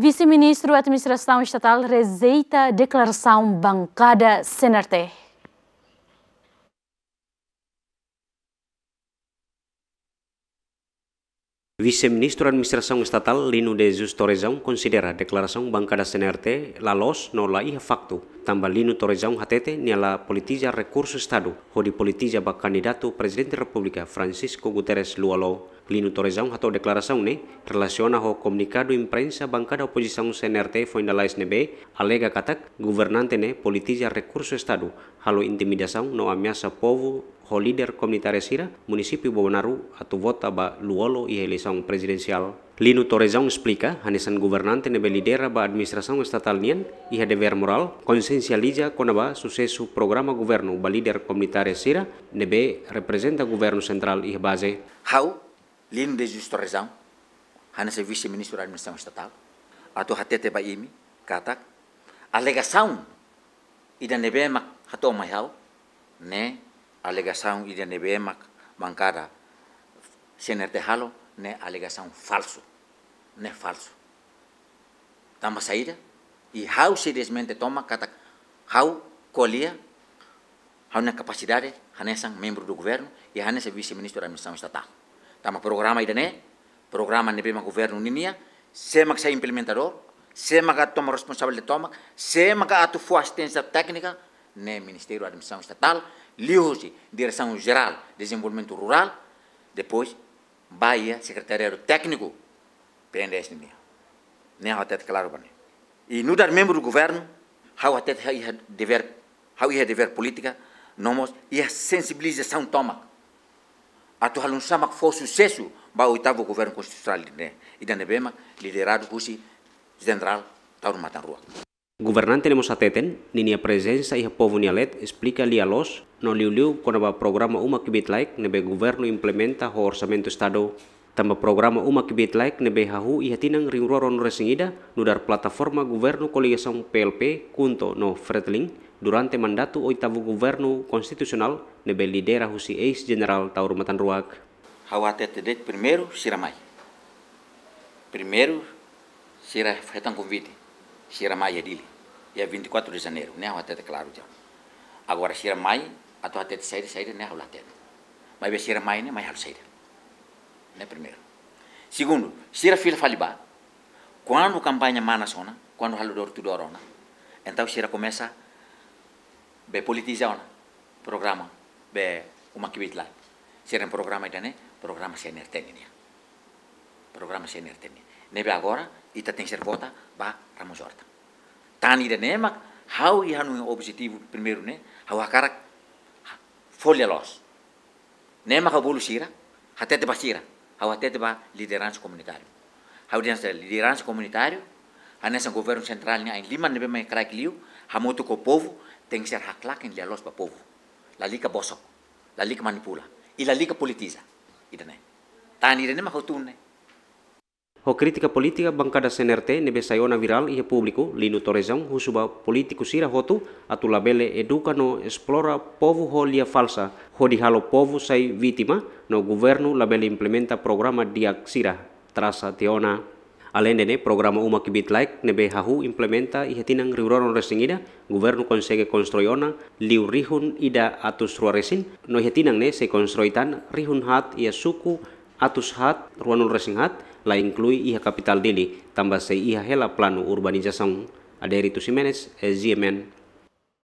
Vice-ministro da Administração Estatal rejeita declaração bancada Senarte. Vice-ministro da Administração Estatal Lino de Jesus Torrezão considera a declaração bancada CNRT la los no la ia facto. Tamba Lino Torrezão hatete ni la politiza recurso Estado, hodi politiza ba candidato presidente da República Francisco Guterres Lualo. Lino Torrezão hato declaração ne relaciona ho comunicado imprensa bancada oposição CNRT foi na SNB, alega katak governante ne politiza recurso Estado, halo intimidação não ameaça povo o líder comunitário Sira, município Bobonaru, atu vota ba luolo e eleição presidencial. Lino Torrezão explica, hanesan governante nebe lidera ba administração estatal nien e dever moral, consciencializa conaba sucesso programa governo ba líder comunitário Sira, nebe representa governo central e base. Hau, Lino de Justo Torrezão, hanesan vice-ministro da administração estatal, atu hatete ba imi, katak, alegação, ida nebe mak hato mai hau ne alegação e de NBM bancada senerte halo ne alegação falso ne falso tama saída e how seriamente toma kata how colia há na capacidade hanesan membro do governo e hanes vice-ministro da administração estatal tama programa ida ne programa ne governo ninia sema que sai implementador sema que toma responsável de toma sema que atu fu assistência técnica né, Ministério da Administração Estatal, LIUSE, Direção Geral de Desenvolvimento Rural, depois Bahia, Secretariado Técnico, PNDS de Minha. Nem até claro para E no dar membro do governo, há até dever, há ia dever política, nomos e a sensibilização toma. A tua alunçama que foi sucesso para o oitavo governo constitucional, de né? E da Nebema, liderado por si, general Tauro Matanrua. Governante nemo teten, ninia presença e povo let explica lia los, no liu kona o programa uma kibit like, nebe governo implementa ho orçamento estado Tambah programa uma kibit like nebe hahu iha tinang ringruaron resingida nudar plataforma governo koligasang PLP kunto no fretling, durante mandato oitavo governo konstitusional nebe lidera husi ex-general matan ruak. Hau atete primero, siramai. Primero, sira fetan convite. Siramai adili. É ia 24 de janeiro, né, hatete claro jam. Agora sira mai atau hatete sair sair né hal Mas Mai sira mai né mais hal sair. Né primeiro. Segundo, sira fil falibá, Quando campanha mana sona, quando hal dor tudo dorona. Então sira começa be politizar programa be uma kibitla. Sira programa então, né, programa sener tenia. Programa sener tenia. Nebe agora, ita tá tem ser vota, vá Ramos Horta tanida né mas how ia no objetivo primeiro né how akara folha los né mas how bolo sira até te basira how até te ba liderança comunitário how dentro liderança comunitário a nessa governo central né em Lima nebe mai crack liu ha moto co povo tem que ser haklak em los ba povo la liga bosso la liga manipula e la liga politiza idane tanida né mas how tun né Ho crítica política bancada SNRT nebe sayona viral ia e publiku lino torrezão husuba politiku sira hotu atu labele edukano eksplora povu povo ho lia falsa ho dihalo povu sai vítima no guvernu labele implementa programa diak sira traça teona. Além de programa uma kibit like nebe hahu implementa ihetinang e hetinang resingida guvernu konsege konstruiona liu rihun ida atus ruaresin no hetinang ne se konstruitan rihun hat ia e suku atus hat ruanul Resingat, la inklui iha Kapital dili tambah se iha hela plano urbanização ada simenes manage eh, ziemen